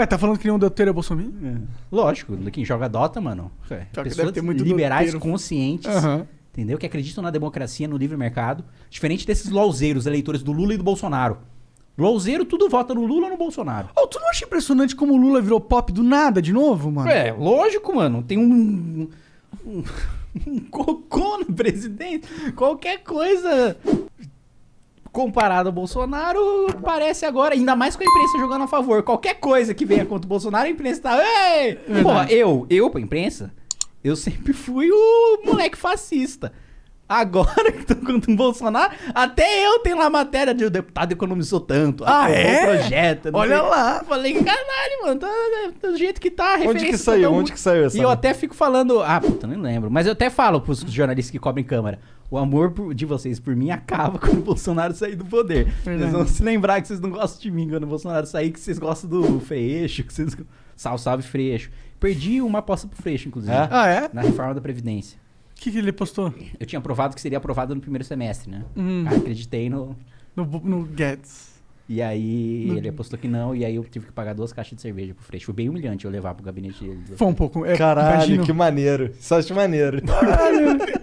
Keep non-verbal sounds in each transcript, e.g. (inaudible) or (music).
Ué, tá falando que nenhum doteiro é Bolsonaro? É. Lógico, quem joga Dota, mano. É. Pessoas liberais doteiro. conscientes. Uhum. Entendeu? Que acreditam na democracia, no livre mercado. Diferente desses louzeiros, eleitores do Lula e do Bolsonaro. Louzeiro, tudo vota no Lula ou no Bolsonaro. Oh, tu não acha impressionante como o Lula virou pop do nada de novo, mano? É, lógico, mano. Tem um. um, (laughs) um cocô no presidente. Qualquer coisa comparado ao Bolsonaro, parece agora, ainda mais com a imprensa jogando a favor. Qualquer coisa que venha contra o Bolsonaro, a imprensa tá. Ei! É Pô, eu, eu pra imprensa, eu sempre fui o moleque fascista. Agora (laughs) que tô contra o Bolsonaro, até eu tenho lá matéria de o deputado economizou tanto. Ah, é? projeto. Olha sei. lá. Falei, caralho, mano, tá, tá do jeito que tá. Onde que saiu? Onde que saiu essa? E eu até fico falando... Ah, puta, nem lembro. Mas eu até falo pros jornalistas que cobrem câmera. O amor de vocês por mim acaba quando o Bolsonaro sair do poder. Verdade. Vocês vão se lembrar que vocês não gostam de mim quando o Bolsonaro sair, que vocês gostam do Freixo, que vocês... Sal, salve Freixo. Perdi uma aposta pro Freixo, inclusive. É? Ah, é? Ah, é? Na reforma da Previdência que, que ele postou? Eu tinha aprovado que seria aprovado no primeiro semestre, né? Hum. acreditei no... no... No Guedes. E aí no... ele postou que não, e aí eu tive que pagar duas caixas de cerveja pro Freixo. Foi bem humilhante eu levar pro gabinete dele. Foi um pouco. É, Caralho, imagino. que maneiro. Só de maneiro. Caralho. (laughs)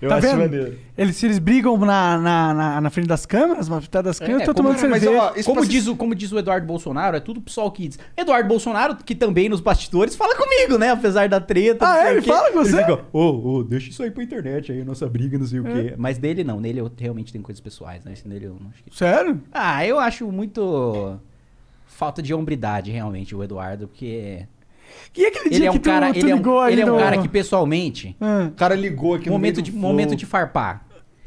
Eu tá acho vendo? maneiro. Eles, se eles brigam na, na, na, na frente das câmeras, mas tá das câmeras, é, tô como, tomando cerveja. Mas, ó, como, diz o, como diz o Eduardo Bolsonaro, é tudo pessoal kids. Eduardo Bolsonaro, que também nos bastidores, fala comigo, né? Apesar da treta. Ah, é? Ele quê. fala com você? Ô, ô, oh, oh, deixa isso aí pra internet aí, nossa briga, não sei é. o quê. É. Mas dele não, nele eu realmente tenho coisas pessoais, né? nele eu não acho que... Sério? Ah, eu acho muito falta de hombridade, realmente, o Eduardo, porque e é aquele ele é um que tu, cara, tu ele ligou é um, Ele no... é um cara que pessoalmente... Ah. O cara ligou aqui momento no de, Momento de farpar.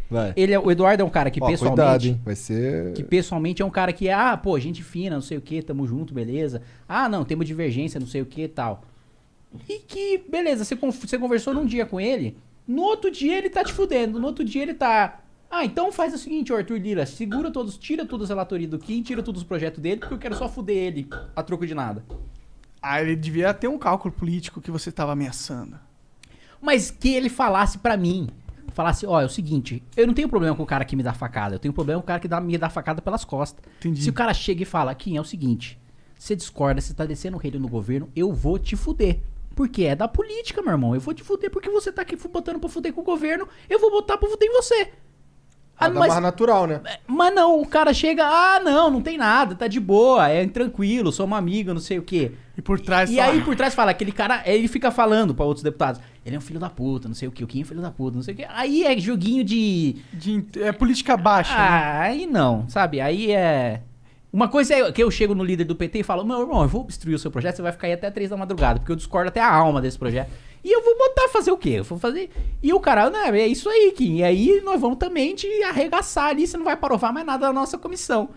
Vai. Ele é, o Eduardo é um cara que Ó, pessoalmente. Cuidado, hein? Vai ser. Que pessoalmente é um cara que, ah, pô, gente fina, não sei o que, tamo junto, beleza. Ah, não, temos divergência, não sei o que tal. E que, beleza, você, você conversou num dia com ele, no outro dia ele tá te fudendo, no outro dia ele tá. Ah, então faz o seguinte, Arthur Lira, segura todos, tira todas as relatorias do Kim, tira todos os projetos dele, porque eu quero só fuder ele a troco de nada. Aí ele devia ter um cálculo político que você estava ameaçando. Mas que ele falasse para mim. Falasse, ó, é o seguinte, eu não tenho problema com o cara que me dá facada, eu tenho problema com o cara que dá, me dá facada pelas costas. Entendi. Se o cara chega e fala, Kim, é o seguinte, você discorda, você tá descendo o reino no governo, eu vou te fuder. Porque é da política, meu irmão. Eu vou te fuder porque você tá aqui botando pra fuder com o governo, eu vou botar pra fuder em você. Ah, mas, mais natural, né? É, mas não, o cara chega, ah, não, não tem nada, tá de boa, é tranquilo, sou uma amiga, não sei o quê. E por trás E, aí por trás fala, aquele cara, ele fica falando para outros deputados, ele é um filho da puta, não sei o quê, o Kim é filho da puta, não sei o quê. Aí é joguinho de. de é política baixa. Né? Ah, né? aí não, sabe? Aí é. Uma coisa é que eu chego no líder do PT e falo, meu irmão, eu vou obstruir o seu projeto, você vai ficar aí até três da madrugada, porque eu discordo até a alma desse projeto. E eu vou fazer o quê? Eu vou fazer. E o cara, não, é isso aí, Kim. E aí nós vamos também te arregaçar ali, você não vai provar mais nada da nossa comissão.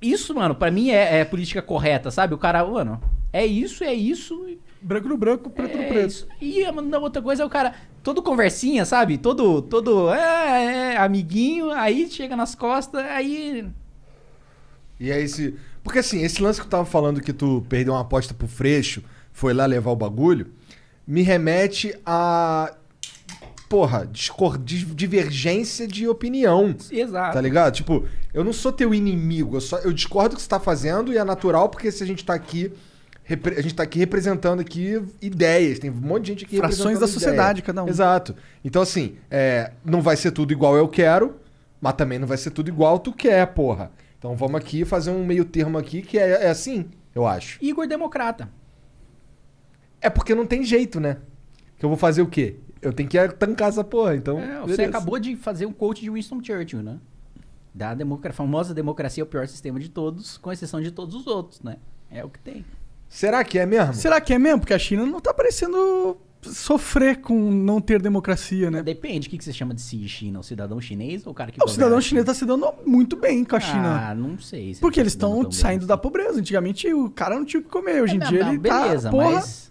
Isso, mano, para mim é, é, política correta, sabe? O cara, mano, é isso, é isso. Branco no branco, preto é no preto. Isso. E mano, outra coisa é o cara, todo conversinha, sabe? Todo, todo, é, é, é amiguinho, aí chega nas costas, aí. E é esse. Porque assim, esse lance que eu tava falando que tu perdeu uma aposta pro Freixo, foi lá levar o bagulho me remete a. Porra, discor divergência de opinião. Exato. Tá ligado? Tipo, eu não sou teu inimigo, eu, só, eu discordo do que você tá fazendo e é natural porque se a gente tá aqui a gente está aqui representando aqui ideias, tem um monte de gente aqui Frações da sociedade, ideias. cada um. Exato. Então, assim, é, não vai ser tudo igual eu quero, mas também não vai ser tudo igual tu quer, porra. Então vamos aqui fazer um meio termo aqui que é, é assim, eu acho. Igor Democrata. É porque não tem jeito, né? Que eu vou fazer o quê? Eu tenho que tancar essa porra, então. É, você acabou de fazer um coach de Winston Churchill, né? Da democracia, famosa democracia é o pior sistema de todos, com exceção de todos os outros, né? É o que tem. Será que é mesmo? Será que é mesmo? Porque a China não tá parecendo sofrer com não ter democracia, né? Depende, o que, você chama de si China? Né? O cidadão chinês ou o cara que. O cidadão chinês tá se dando muito bem com a China. Ah, não sei. Se Porque tá eles estão saindo bem. Assim. da pobreza. Antigamente o cara não tinha o que comer. Hoje em é, dia não, ele beleza, tá. Beleza, mas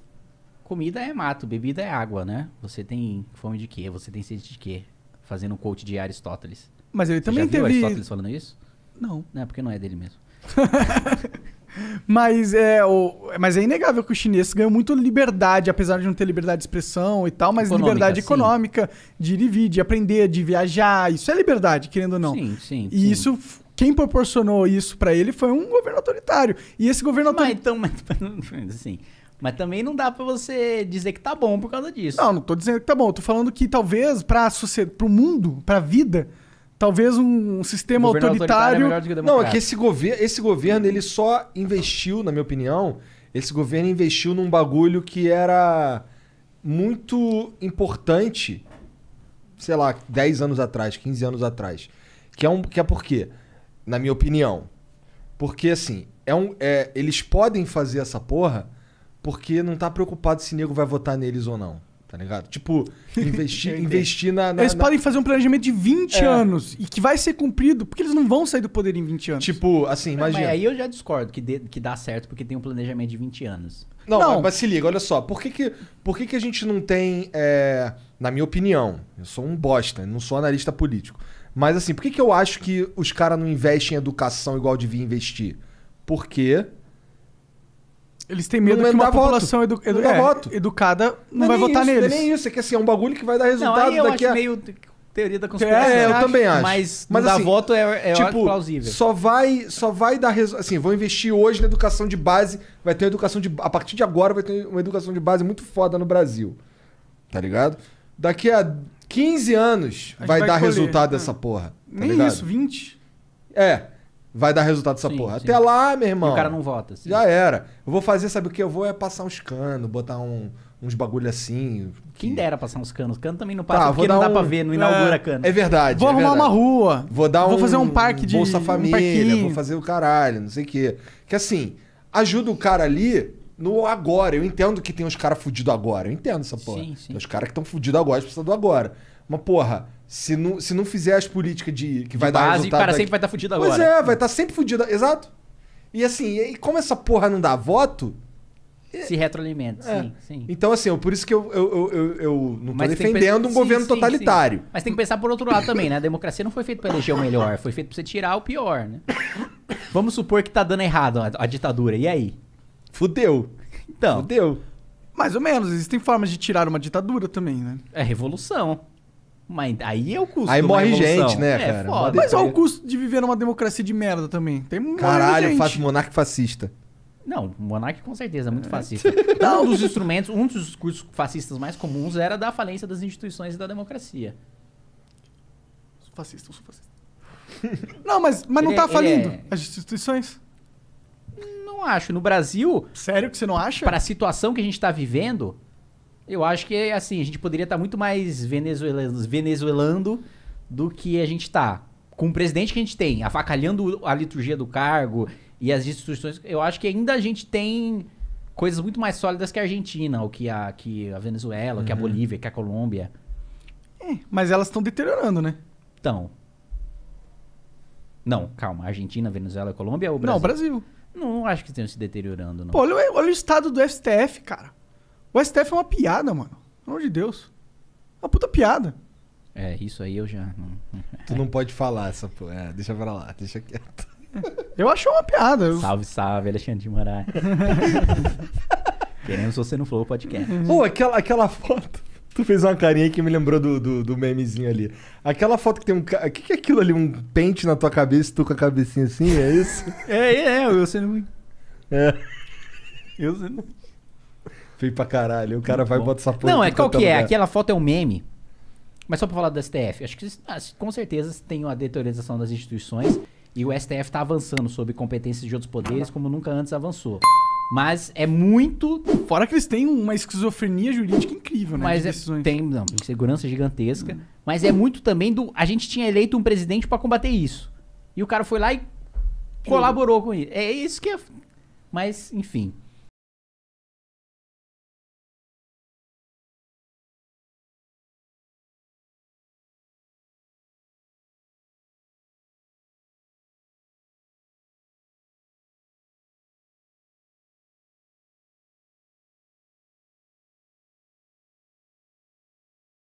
comida é mato, bebida é água, né? Você tem fome de quê? Você tem sede de quê? Fazendo um coach de Aristóteles. Mas ele Você também já viu teve. Aristóteles falando isso? Não. Não, é porque não é dele mesmo. (laughs) mas, é, o, mas é inegável que o chinês ganhou muito liberdade, apesar de não ter liberdade de expressão e tal, mas econômica, liberdade econômica, sim. de ir e vir, de aprender, de viajar. Isso é liberdade, querendo ou não. Sim, sim. E sim. isso quem proporcionou isso para ele foi um governo autoritário. E esse governo autoritário. Mas então, mas, (laughs) assim, mas também não dá para você dizer que tá bom por causa disso. Não, não tô dizendo que tá bom. Eu tô falando que talvez para o mundo, para a vida, talvez um, um sistema autoritário... autoritário é não, é que esse, gover esse governo ele só investiu, na minha opinião, esse governo investiu num bagulho que era muito importante, sei lá, 10 anos atrás, 15 anos atrás. Que é, um, que é por quê? Na minha opinião. Porque, assim, é um, é, eles podem fazer essa porra porque não tá preocupado se nego vai votar neles ou não. Tá ligado? Tipo, investir, (laughs) investir na, na Eles na... podem fazer um planejamento de 20 é. anos e que vai ser cumprido, porque eles não vão sair do poder em 20 anos. Tipo, assim, imagina. Mas aí eu já discordo que, que dá certo porque tem um planejamento de 20 anos. Não, não. Mas, mas se liga, olha só. Por que, que, por que, que a gente não tem. É, na minha opinião, eu sou um bosta, não sou analista político. Mas assim, por que, que eu acho que os caras não investem em educação igual devia investir? Porque eles têm medo não que uma população edu edu é, educada não, não vai votar isso, neles. Não é nem isso, é que assim, é um bagulho que vai dar resultado não, eu daqui acho a... meio teoria da é, conspiração. É, eu acho, também acho. Mas, mas dar assim, voto é, é tipo, plausível. Só vai, só vai dar resultado. Assim, vou investir hoje na educação de base. Vai ter uma educação de. A partir de agora vai ter uma educação de base muito foda no Brasil. Tá ligado? Daqui a 15 anos vai, vai, dar colher, resultado né? dessa porra. Tá Nem ligado? isso, 20. É vai dar resultado essa sim, porra. Sim. Até lá, meu irmão. E o cara não vota. Sim. Já era. Eu vou fazer, sabe o que eu vou? É passar uns canos, botar um, uns bagulho assim. Quem dera passar uns canos. Cano também não tá, passa, tá, porque não dá um... pra ver, não inaugura é, cano. É verdade. Vou é arrumar verdade. uma rua. Vou dar vou um. Vou fazer um parque de. Bolsa Família, um vou fazer o caralho, não sei o quê. Que assim, ajuda o cara ali no agora. Eu entendo que tem uns caras fudidos agora. Eu entendo essa porra. Sim, sim. Tem os caras que estão fudidos agora, precisa do agora. Mas, porra, se não, se não fizer as políticas de que de vai base, dar resultado... o cara daqui. sempre vai estar tá fudido agora. Pois é, vai estar tá sempre fudido. Exato. E assim, e como essa porra não dá voto... É se retroalimenta, é. sim, sim. Então, assim, é por isso que eu, eu, eu, eu não estou defendendo um governo sim, totalitário. Sim, Mas tem que pensar por outro lado também, né? A democracia não foi feita para eleger o melhor, foi feita para você tirar o pior, né? Vamos supor que tá dando errado a, a ditadura, e aí? Fudeu. Então. Fudeu. Mais ou menos, existem formas de tirar uma ditadura também, né? É revolução. Mas aí é o custo. Aí né, morre gente, né, é, cara? Foda. Mas olha o custo de viver numa democracia de merda também. Tem muito Caralho, gente. faz monarca fascista. Não, monarca com certeza, é muito é. fascista. (laughs) um dos instrumentos, um dos discursos fascistas mais comuns era da falência das instituições e da democracia. Sou fascista, eu sou fascista. (laughs) não, mas, mas não tá é, falindo é... as instituições? Não acho. No Brasil. Sério que você não acha? Para a situação que a gente tá vivendo, eu acho que, assim, a gente poderia estar tá muito mais venezuelando, venezuelando do que a gente está. Com o presidente que a gente tem, afacalhando a liturgia do cargo e as instituições, eu acho que ainda a gente tem coisas muito mais sólidas que a Argentina, ou que a, que a Venezuela, uhum. que a uhum. Bolívia, que a Colômbia. É, mas elas estão deteriorando, né? Então. Não, calma. Argentina, Venezuela, Colômbia ou Brasil? Não, Brasil. Não acho que estejam se deteriorando, não. Pô, olha, olha o estado do STF, cara. O STF é uma piada, mano. Pelo amor de Deus. É uma puta piada. É, isso aí eu já. (laughs) tu não pode falar essa porra. É, deixa pra lá, deixa quieto. (laughs) Eu acho uma piada. Eu... Salve, salve, Alexandre de Moraes. (laughs) Queremos você no Flow Podcast. Pô, oh, aquela, aquela foto. Tu fez uma carinha que me lembrou do, do, do memezinho ali. Aquela foto que tem um. O ca... que, que é aquilo ali? Um pente na tua cabeça e tu com a cabecinha assim? É isso? é, é, é, eu sendo. É. Eu sendo. Feio pra caralho. O cara vai e bota essa porra. Não, é qual que é? Lugar. Aquela foto é um meme. Mas só pra falar do STF, acho que ah, com certeza tem uma deteriorização das instituições e o STF tá avançando sobre competências de outros poderes como nunca antes avançou. Mas é muito. Fora que eles têm uma esquizofrenia jurídica incrível, né? Mas de é decisões. É, tem, não, insegurança gigantesca. Hum. Mas é muito também do. A gente tinha eleito um presidente para combater isso. E o cara foi lá e colaborou com isso. É isso que é. Mas, enfim.